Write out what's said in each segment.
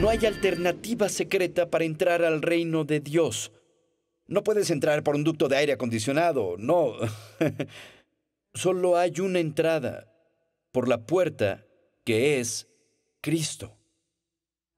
No hay alternativa secreta para entrar al reino de Dios. No puedes entrar por un ducto de aire acondicionado, no. Solo hay una entrada, por la puerta, que es Cristo.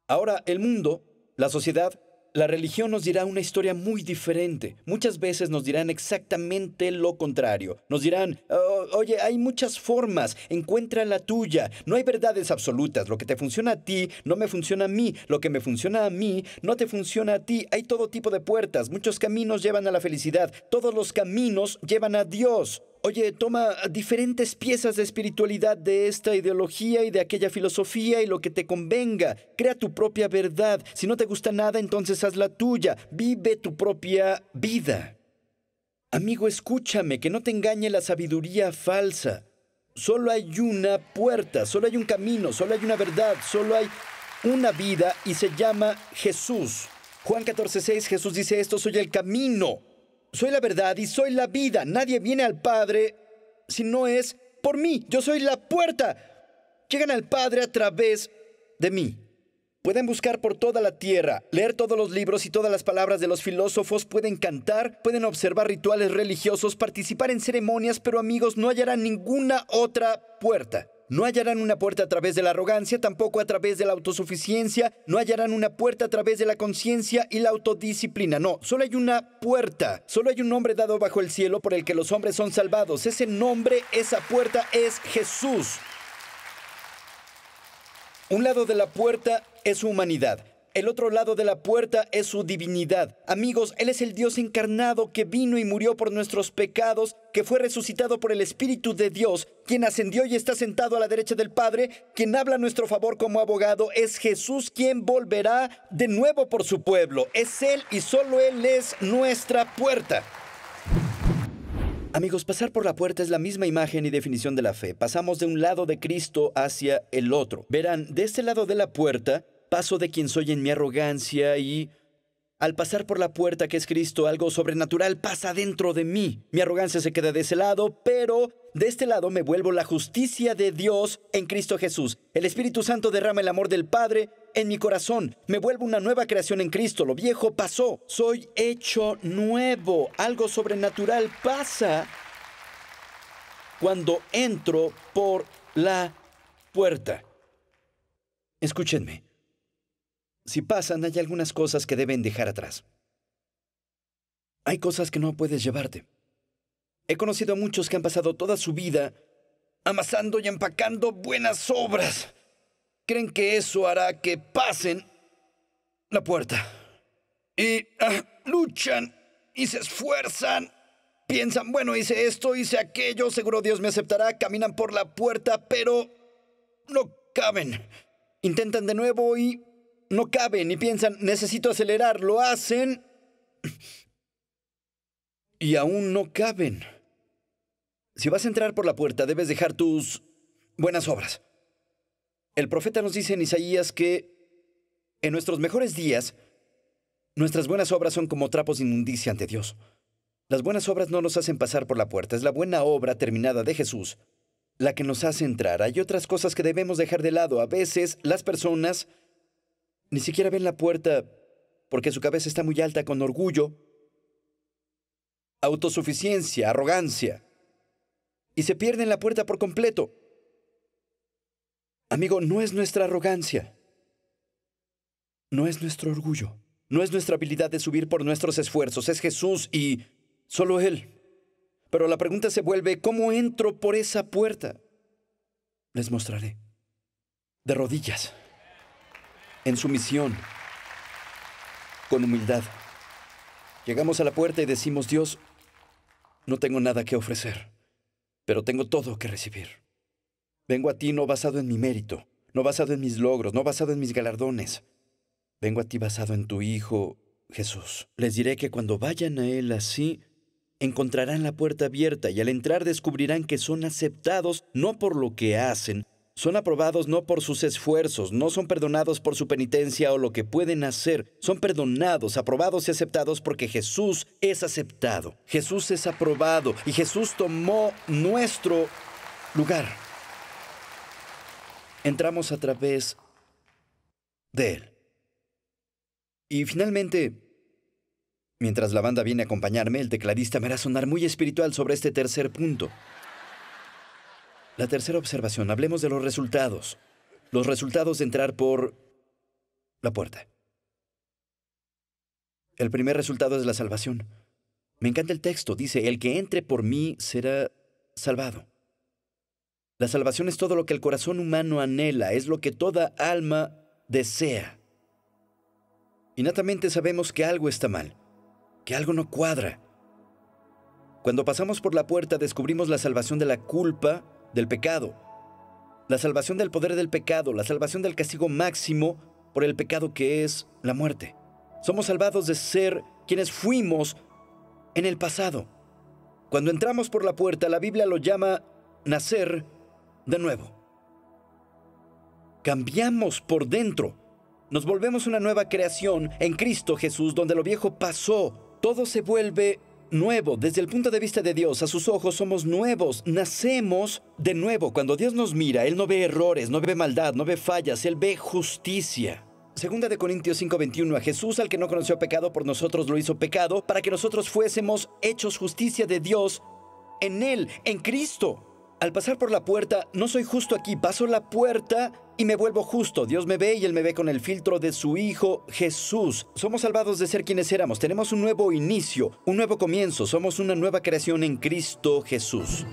Ahora, el mundo, la sociedad, la religión nos dirá una historia muy diferente. Muchas veces nos dirán exactamente lo contrario. Nos dirán, oh, oye, hay muchas formas, encuentra la tuya. No hay verdades absolutas. Lo que te funciona a ti no me funciona a mí. Lo que me funciona a mí no te funciona a ti. Hay todo tipo de puertas. Muchos caminos llevan a la felicidad. Todos los caminos llevan a Dios. Oye, toma diferentes piezas de espiritualidad de esta ideología y de aquella filosofía y lo que te convenga. Crea tu propia verdad. Si no te gusta nada, entonces haz la tuya. Vive tu propia vida. Amigo, escúchame, que no te engañe la sabiduría falsa. Solo hay una puerta, solo hay un camino, solo hay una verdad, solo hay una vida y se llama Jesús. Juan 14:6 Jesús dice esto, soy el camino, soy la verdad y soy la vida. Nadie viene al Padre si no es por mí. Yo soy la puerta. Llegan al Padre a través de mí. Pueden buscar por toda la tierra, leer todos los libros y todas las palabras de los filósofos, pueden cantar, pueden observar rituales religiosos, participar en ceremonias, pero amigos, no hallarán ninguna otra puerta. No hallarán una puerta a través de la arrogancia, tampoco a través de la autosuficiencia, no hallarán una puerta a través de la conciencia y la autodisciplina. No, solo hay una puerta, solo hay un nombre dado bajo el cielo por el que los hombres son salvados. Ese nombre, esa puerta es Jesús. Un lado de la puerta es su humanidad. El otro lado de la puerta es su divinidad. Amigos, Él es el Dios encarnado que vino y murió por nuestros pecados, que fue resucitado por el Espíritu de Dios, quien ascendió y está sentado a la derecha del Padre, quien habla a nuestro favor como abogado. Es Jesús quien volverá de nuevo por su pueblo. Es Él y solo Él es nuestra puerta. Amigos, pasar por la puerta es la misma imagen y definición de la fe. Pasamos de un lado de Cristo hacia el otro. Verán, de este lado de la puerta Paso de quien soy en mi arrogancia y... Al pasar por la puerta que es Cristo, algo sobrenatural pasa dentro de mí. Mi arrogancia se queda de ese lado, pero de este lado me vuelvo la justicia de Dios en Cristo Jesús. El Espíritu Santo derrama el amor del Padre en mi corazón. Me vuelvo una nueva creación en Cristo. Lo viejo pasó. Soy hecho nuevo. Algo sobrenatural pasa cuando entro por la puerta. Escúchenme. Si pasan, hay algunas cosas que deben dejar atrás. Hay cosas que no puedes llevarte. He conocido a muchos que han pasado toda su vida amasando y empacando buenas obras. Creen que eso hará que pasen la puerta. Y ah, luchan y se esfuerzan. Piensan, bueno, hice esto, hice aquello, seguro Dios me aceptará. Caminan por la puerta, pero no caben. Intentan de nuevo y no caben y piensan, necesito acelerar, lo hacen y aún no caben. Si vas a entrar por la puerta, debes dejar tus buenas obras. El profeta nos dice en Isaías que en nuestros mejores días, nuestras buenas obras son como trapos de inmundicia ante Dios. Las buenas obras no nos hacen pasar por la puerta, es la buena obra terminada de Jesús la que nos hace entrar. Hay otras cosas que debemos dejar de lado. A veces las personas ni siquiera ven la puerta porque su cabeza está muy alta con orgullo, autosuficiencia, arrogancia, y se pierden la puerta por completo. Amigo, no es nuestra arrogancia, no es nuestro orgullo, no es nuestra habilidad de subir por nuestros esfuerzos, es Jesús y solo Él. Pero la pregunta se vuelve, ¿cómo entro por esa puerta? Les mostraré. De rodillas en sumisión, con humildad. Llegamos a la puerta y decimos, Dios, no tengo nada que ofrecer, pero tengo todo que recibir. Vengo a ti no basado en mi mérito, no basado en mis logros, no basado en mis galardones. Vengo a ti basado en tu Hijo, Jesús. Les diré que cuando vayan a Él así, encontrarán la puerta abierta y al entrar descubrirán que son aceptados no por lo que hacen, son aprobados no por sus esfuerzos, no son perdonados por su penitencia o lo que pueden hacer. Son perdonados, aprobados y aceptados porque Jesús es aceptado. Jesús es aprobado y Jesús tomó nuestro lugar. Entramos a través de Él. Y finalmente, mientras la banda viene a acompañarme, el tecladista me hará sonar muy espiritual sobre este tercer punto. La tercera observación, hablemos de los resultados. Los resultados de entrar por la puerta. El primer resultado es la salvación. Me encanta el texto, dice, el que entre por mí será salvado. La salvación es todo lo que el corazón humano anhela, es lo que toda alma desea. Innatamente sabemos que algo está mal, que algo no cuadra. Cuando pasamos por la puerta descubrimos la salvación de la culpa, del pecado, la salvación del poder del pecado, la salvación del castigo máximo por el pecado que es la muerte. Somos salvados de ser quienes fuimos en el pasado. Cuando entramos por la puerta, la Biblia lo llama nacer de nuevo. Cambiamos por dentro. Nos volvemos una nueva creación en Cristo Jesús, donde lo viejo pasó. Todo se vuelve nuevo. Desde el punto de vista de Dios, a sus ojos somos nuevos, nacemos de nuevo. Cuando Dios nos mira, Él no ve errores, no ve maldad, no ve fallas, Él ve justicia. Segunda de Corintios 5:21 a Jesús al que no conoció pecado por nosotros lo hizo pecado para que nosotros fuésemos hechos justicia de Dios en él, en Cristo. Al pasar por la puerta, no soy justo aquí, paso la puerta y me vuelvo justo. Dios me ve y Él me ve con el filtro de su Hijo Jesús. Somos salvados de ser quienes éramos, tenemos un nuevo inicio, un nuevo comienzo, somos una nueva creación en Cristo Jesús.